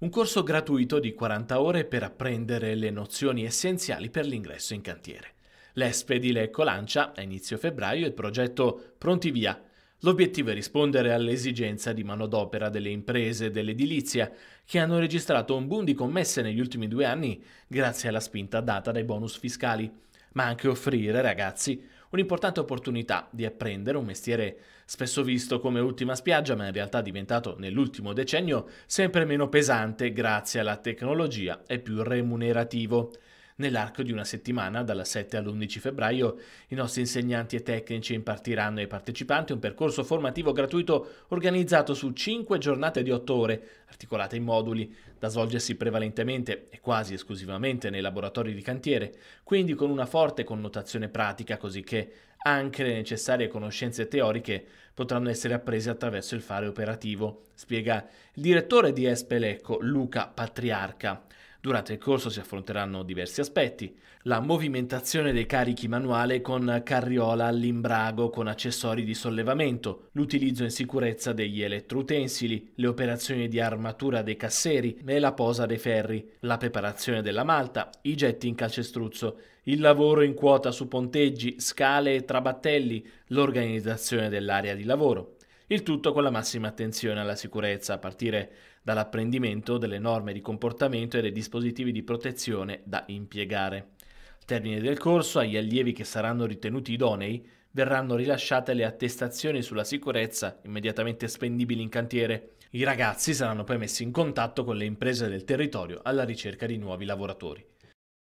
Un corso gratuito di 40 ore per apprendere le nozioni essenziali per l'ingresso in cantiere. L'ESPE di lancia a inizio febbraio il progetto Pronti Via. L'obiettivo è rispondere all'esigenza di manodopera delle imprese dell'edilizia, che hanno registrato un boom di commesse negli ultimi due anni grazie alla spinta data dai bonus fiscali, ma anche offrire, ragazzi, un'importante opportunità di apprendere un mestiere spesso visto come ultima spiaggia, ma in realtà diventato nell'ultimo decennio sempre meno pesante grazie alla tecnologia e più remunerativo. Nell'arco di una settimana, dal 7 all'11 febbraio, i nostri insegnanti e tecnici impartiranno ai partecipanti un percorso formativo gratuito organizzato su 5 giornate di 8 ore, articolate in moduli, da svolgersi prevalentemente e quasi esclusivamente nei laboratori di cantiere, quindi con una forte connotazione pratica, così che anche le necessarie conoscenze teoriche potranno essere apprese attraverso il fare operativo, spiega il direttore di Espelecco, Luca Patriarca. Durante il corso si affronteranno diversi aspetti, la movimentazione dei carichi manuale con carriola all'imbrago con accessori di sollevamento, l'utilizzo in sicurezza degli elettroutensili, le operazioni di armatura dei casseri e la posa dei ferri, la preparazione della malta, i getti in calcestruzzo, il lavoro in quota su ponteggi, scale e trabattelli, l'organizzazione dell'area di lavoro, il tutto con la massima attenzione alla sicurezza, a partire dall'apprendimento delle norme di comportamento e dei dispositivi di protezione da impiegare. Al termine del corso, agli allievi che saranno ritenuti idonei verranno rilasciate le attestazioni sulla sicurezza immediatamente spendibili in cantiere. I ragazzi saranno poi messi in contatto con le imprese del territorio alla ricerca di nuovi lavoratori.